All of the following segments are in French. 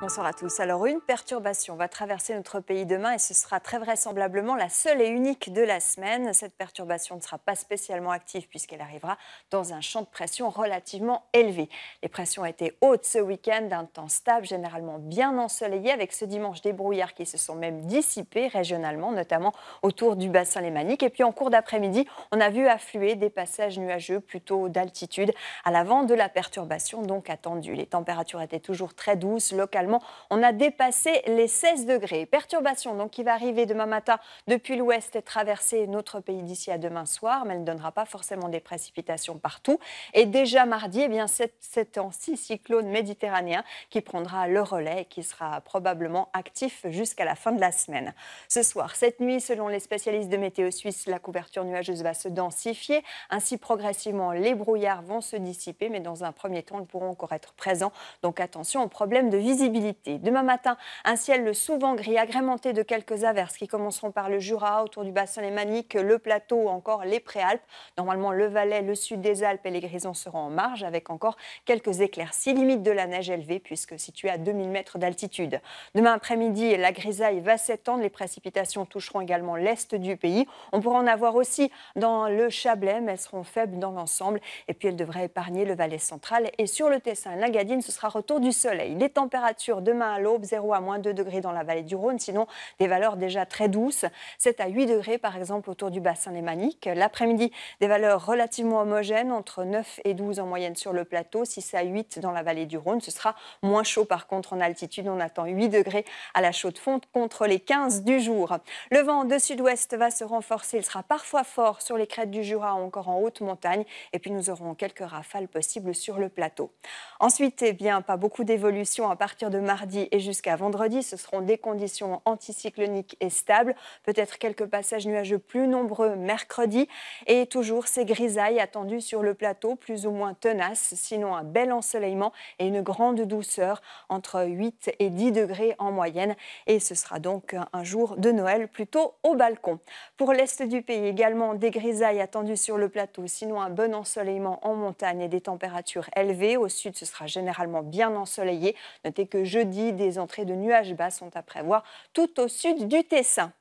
Bonsoir à tous. Alors, une perturbation va traverser notre pays demain et ce sera très vraisemblablement la seule et unique de la semaine. Cette perturbation ne sera pas spécialement active puisqu'elle arrivera dans un champ de pression relativement élevé. Les pressions étaient hautes ce week-end, d'un temps stable, généralement bien ensoleillé, avec ce dimanche des brouillards qui se sont même dissipés régionalement, notamment autour du bassin lémanique. Et puis, en cours d'après-midi, on a vu affluer des passages nuageux plutôt d'altitude à l'avant de la perturbation donc attendue. Les températures étaient toujours très douces localement on a dépassé les 16 degrés. Perturbation donc qui va arriver demain matin depuis l'ouest et traverser notre pays d'ici à demain soir, mais elle ne donnera pas forcément des précipitations partout. Et déjà mardi, eh bien c'est cet anci cyclone méditerranéen qui prendra le relais et qui sera probablement actif jusqu'à la fin de la semaine. Ce soir, cette nuit, selon les spécialistes de météo suisse, la couverture nuageuse va se densifier. Ainsi, progressivement, les brouillards vont se dissiper, mais dans un premier temps, ils pourront encore être présents. Donc attention aux problèmes de visibilité. Demain matin, un ciel le souvent gris agrémenté de quelques averses qui commenceront par le Jura, autour du bassin lémanique, le plateau ou encore les Préalpes. Normalement, le Valais, le sud des Alpes et les Grisons seront en marge avec encore quelques éclaircies. Limite de la neige élevée puisque située à 2000 mètres d'altitude. Demain après-midi, la grisaille va s'étendre. Les précipitations toucheront également l'est du pays. On pourra en avoir aussi dans le Chablais, mais elles seront faibles dans l'ensemble. Et puis, elles devraient épargner le Valais central. Et sur le Tessin, l'Agadine, ce sera retour du soleil. Les températures demain à l'aube, 0 à moins 2 degrés dans la vallée du Rhône, sinon des valeurs déjà très douces, 7 à 8 degrés par exemple autour du bassin lémanique. L'après-midi, des valeurs relativement homogènes, entre 9 et 12 en moyenne sur le plateau, 6 à 8 dans la vallée du Rhône. Ce sera moins chaud par contre en altitude, on attend 8 degrés à la chaude fonte contre les 15 du jour. Le vent de sud-ouest va se renforcer, il sera parfois fort sur les crêtes du Jura, encore en haute montagne, et puis nous aurons quelques rafales possibles sur le plateau. Ensuite, eh bien, pas beaucoup d'évolution à partir de mardi et jusqu'à vendredi. Ce seront des conditions anticycloniques et stables. Peut-être quelques passages nuageux plus nombreux mercredi. Et toujours ces grisailles attendues sur le plateau, plus ou moins tenaces. Sinon, un bel ensoleillement et une grande douceur entre 8 et 10 degrés en moyenne. Et ce sera donc un jour de Noël plutôt au balcon. Pour l'est du pays également, des grisailles attendues sur le plateau, sinon un bon ensoleillement en montagne et des températures élevées. Au sud, ce sera généralement bien ensoleillé. Notez que jeudi, des entrées de nuages bas sont à prévoir tout au sud du Tessin.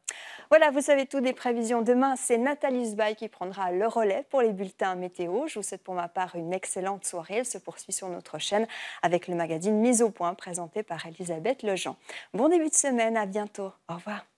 Voilà, vous savez tout des prévisions. Demain, c'est Nathalie Sbaï qui prendra le relais pour les bulletins météo. Je vous souhaite pour ma part une excellente soirée. Elle se poursuit sur notre chaîne avec le magazine Mise au point présenté par Elisabeth Lejean. Bon début de semaine, à bientôt. Au revoir.